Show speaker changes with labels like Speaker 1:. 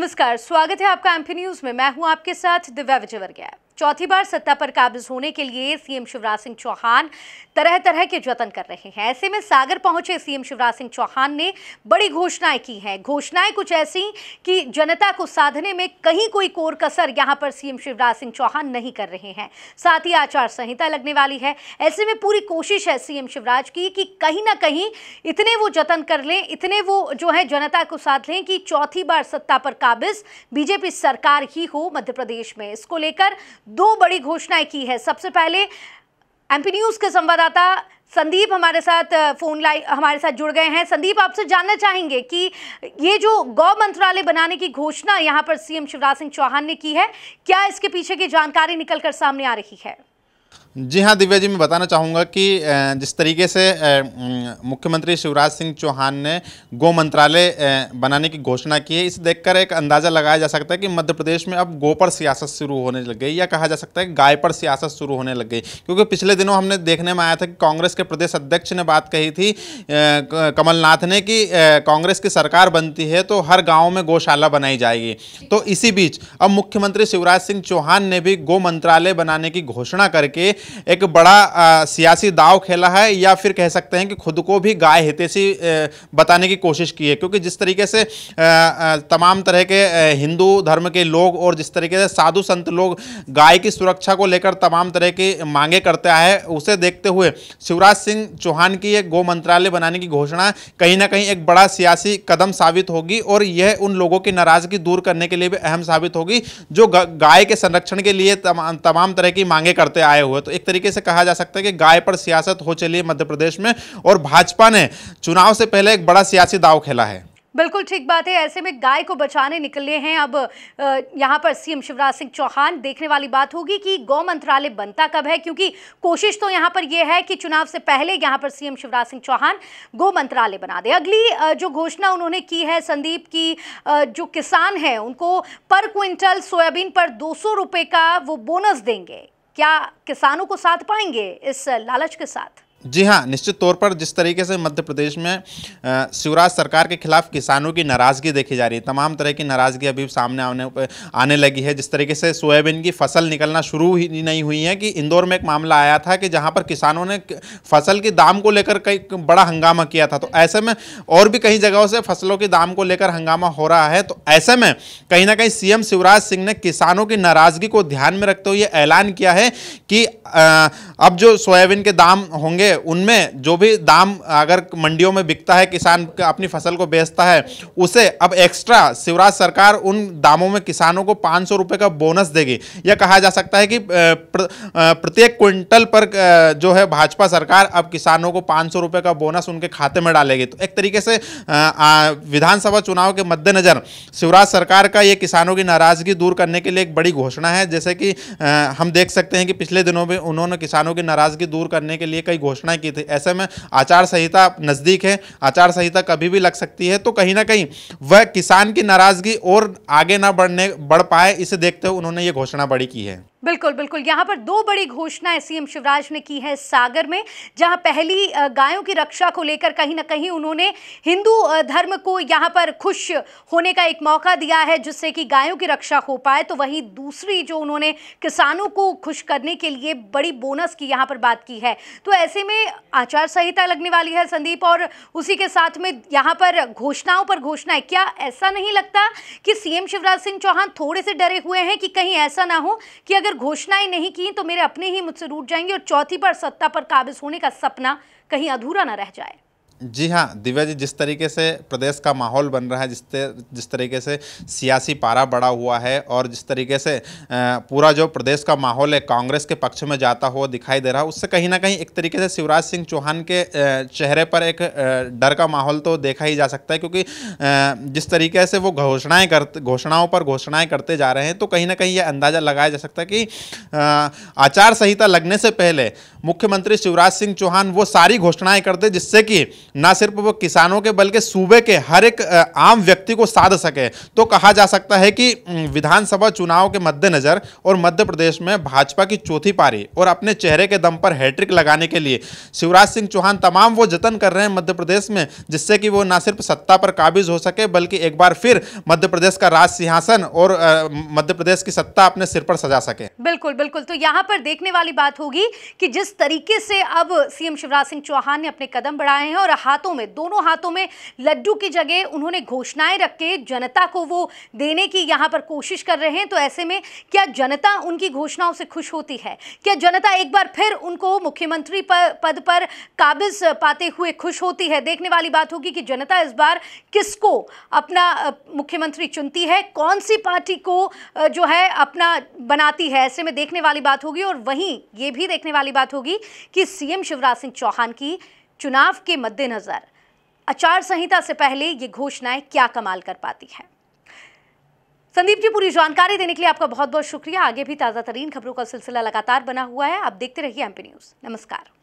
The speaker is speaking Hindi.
Speaker 1: नमस्कार स्वागत है आपका एमपी न्यूज में मैं हूं आपके साथ दिव्या विजयवर्गीय चौथी बार सत्ता पर काबिज होने के लिए सीएम शिवराज सिंह चौहान तरह तरह के जतन कर रहे हैं ऐसे में सागर पहुंचे सीएम शिवराज सिंह चौहान ने बड़ी घोषणाएं की हैं घोषणाएं कुछ ऐसी कि जनता को साधने में कहीं कोई कोर कसर यहां पर सीएम शिवराज सिंह चौहान नहीं कर रहे हैं साथ ही आचार संहिता लगने वाली है ऐसे में पूरी कोशिश है सीएम शिवराज की कि कहीं ना कहीं इतने वो जतन कर लें इतने वो जो है जनता को साध लें कि चौथी बार सत्ता पर काबिज बीजेपी सरकार ही हो मध्य प्रदेश में इसको लेकर दो बड़ी घोषणाएं की है सबसे पहले एमपी न्यूज़ के संवाददाता संदीप हमारे साथ फोन लाइन हमारे साथ जुड़ गए हैं संदीप आपसे जानना चाहेंगे कि ये जो गौ मंत्रालय बनाने की घोषणा यहाँ पर सीएम शिवराज सिंह चौहान ने की है क्या इसके पीछे की जानकारी निकलकर सामने आ रही है
Speaker 2: जी हाँ दिव्या जी मैं बताना चाहूँगा कि जिस तरीके से मुख्यमंत्री शिवराज सिंह चौहान ने गो मंत्रालय बनाने की घोषणा की है इसे देखकर एक अंदाज़ा लगाया जा सकता है कि मध्य प्रदेश में अब गो पर सियासत शुरू होने लग गई या कहा जा सकता है गाय पर सियासत शुरू होने लग गई क्योंकि पिछले दिनों हमने देखने में आया था कि कांग्रेस के प्रदेश अध्यक्ष ने बात कही थी कमलनाथ ने कि कांग्रेस की सरकार बनती है तो हर गाँव में गौशाला बनाई जाएगी तो इसी बीच अब मुख्यमंत्री शिवराज सिंह चौहान ने भी गो मंत्रालय बनाने की घोषणा करके करके एक बड़ा सियासी दाव खेला है या फिर कह सकते हैं कि खुद को भी गाय हितेशी बताने की कोशिश की है क्योंकि जिस तरीके से तमाम तरह के हिंदू धर्म के लोग और जिस तरीके से साधु संत लोग गाय की सुरक्षा को लेकर तमाम तरह की मांगे करते आए उसे देखते हुए शिवराज सिंह चौहान की एक गौ मंत्रालय बनाने की घोषणा कहीं ना कहीं एक बड़ा सियासी कदम साबित होगी और यह उन लोगों की नाराजगी दूर करने के लिए भी अहम साबित होगी जो गाय के संरक्षण के लिए तमाम तमाम तरह की मांगे करते आए हुए हुए तो एक तरीके से कहा जा सकता है कि गाय पर सियासत हो चली है मध्य प्रदेश में और भाजपा ने चुनाव से पहले एक बड़ा सियासी दाव खेला है
Speaker 1: बिल्कुल ठीक बात है ऐसे में गाय को बचाने निकले हैं अब यहाँ पर सीएम शिवराज सिंह चौहान देखने वाली बात होगी कि गौ मंत्रालय बनता कब है क्योंकि कोशिश तो यहाँ पर यह है कि चुनाव से पहले यहाँ पर सीएम शिवराज सिंह चौहान गौ मंत्रालय बना दे अगली जो घोषणा उन्होंने की है संदीप की जो किसान है उनको पर क्विंटल सोयाबीन पर दो का वो बोनस देंगे क्या किसानों को साथ पाएंगे इस लालच के साथ
Speaker 2: जी हाँ निश्चित तौर पर जिस तरीके से मध्य प्रदेश में शिवराज सरकार के खिलाफ किसानों की नाराज़गी देखी जा रही है तमाम तरह की नाराज़गी अभी सामने आने आने लगी है जिस तरीके से सोयाबीन की फसल निकलना शुरू ही नहीं हुई है कि इंदौर में एक मामला आया था कि जहाँ पर किसानों ने फसल के दाम को लेकर कई बड़ा हंगामा किया था तो ऐसे में और भी कई जगहों से फसलों के दाम को लेकर हंगामा हो रहा है तो ऐसे में कहीं ना कहीं सी शिवराज सिंह ने किसानों की नाराज़गी को ध्यान में रखते हुए ऐलान किया है कि अब जो सोयाबीन के दाम होंगे है उनमें जो भी दाम अगर मंडियों में बिकता है किसान अपनी फसल को बेचता है उसे अब एक्स्ट्रा शिवराज सरकार उन दामों में किसानों को पाँच सौ का बोनस देगी यह कहा जा सकता है कि प्रत्येक क्विंटल पर जो है भाजपा सरकार अब किसानों को पाँच सौ का बोनस उनके खाते में डालेगी तो एक तरीके से विधानसभा चुनाव के मद्देनज़र शिवराज सरकार का ये किसानों की नाराज़गी दूर करने के लिए एक बड़ी घोषणा है जैसे कि हम देख सकते हैं कि पिछले दिनों में उन्होंने किसानों की नाराज़गी दूर करने के लिए कई घोषणा घोषणा की थी ऐसे में आचार संहिता नज़दीक है आचार संहिता कभी भी लग सकती है तो कहीं ना कहीं वह किसान की नाराज़गी और आगे ना बढ़ने बढ़ पाए इसे देखते हुए उन्होंने ये घोषणा बड़ी की है
Speaker 1: बिल्कुल बिल्कुल यहाँ पर दो बड़ी घोषणाएं सीएम शिवराज ने की है सागर में जहाँ पहली गायों की रक्षा को लेकर कहीं ना कहीं उन्होंने हिंदू धर्म को यहाँ पर खुश होने का एक मौका दिया है जिससे कि गायों की रक्षा हो पाए तो वहीं दूसरी जो उन्होंने किसानों को खुश करने के लिए बड़ी बोनस की यहाँ पर बात की है तो ऐसे में आचार संहिता लगने वाली है संदीप और उसी के साथ में यहाँ पर घोषणाओं पर घोषणाएं क्या ऐसा नहीं लगता कि सीएम शिवराज सिंह चौहान थोड़े से डरे हुए हैं कि कहीं ऐसा ना हो कि अगर अगर घोषणाएं नहीं की तो मेरे अपने ही मुझसे रूट जाएंगे और चौथी बार सत्ता पर काबिज होने का सपना कहीं अधूरा ना रह जाए
Speaker 2: जी हाँ दिव्या जी जिस तरीके से प्रदेश का माहौल बन रहा है जिस जिस तरीके से सियासी पारा बढ़ा हुआ है और जिस तरीके से पूरा जो प्रदेश का माहौल है कांग्रेस के पक्ष में जाता हुआ दिखाई दे रहा है उससे कहीं ना कहीं एक तरीके से शिवराज सिंह चौहान के चेहरे पर एक डर का माहौल तो देखा ही जा सकता है क्योंकि जिस तरीके से वो घोषणाएँ कर घोषणाओं पर घोषणाएँ करते जा रहे हैं तो कहीं ना कहीं यह अंदाज़ा लगाया जा सकता है कि आचार संहिता लगने से पहले मुख्यमंत्री शिवराज सिंह चौहान वो सारी घोषणाएं कर दे जिससे कि ना सिर्फ वो किसानों के बल्कि सूबे के हर एक आम व्यक्ति को साध सके तो कहा जा सकता है कि विधानसभा चुनाव के मद्देनज़र और मध्य प्रदेश में भाजपा की चौथी पारी और अपने चेहरे के दम पर हैट्रिक लगाने के लिए शिवराज सिंह चौहान तमाम वो जतन कर रहे हैं मध्य प्रदेश में जिससे कि वो ना सिर्फ सत्ता पर काबिज हो सके बल्कि एक बार फिर मध्य प्रदेश का राज सिंहासन और मध्य प्रदेश की सत्ता अपने सिर पर सजा सके
Speaker 1: बिल्कुल बिल्कुल तो यहाँ पर देखने वाली बात होगी कि जिस जिस तरीके से अब सीएम शिवराज सिंह चौहान ने अपने कदम बढ़ाए हैं और हाथों में दोनों हाथों में लड्डू की जगह उन्होंने घोषणाएं रख के जनता को वो देने की यहाँ पर कोशिश कर रहे हैं तो ऐसे में क्या जनता उनकी घोषणाओं से खुश होती है क्या जनता एक बार फिर उनको मुख्यमंत्री पद पर काबिज पाते हुए खुश होती है देखने वाली बात होगी कि जनता इस बार किसको अपना मुख्यमंत्री चुनती है कौन सी पार्टी को जो है अपना बनाती है ऐसे में देखने वाली बात होगी और वहीं ये भी देखने वाली बात होगी होगी कि सीएम शिवराज सिंह चौहान की चुनाव के मद्देनज़र आचार संहिता से पहले ये घोषणाएं क्या कमाल कर पाती है संदीप जी पूरी जानकारी देने के लिए आपका बहुत बहुत शुक्रिया आगे भी ताज़ा तरीन खबरों का सिलसिला लगातार बना हुआ है आप देखते रहिए एमपी न्यूज़ नमस्कार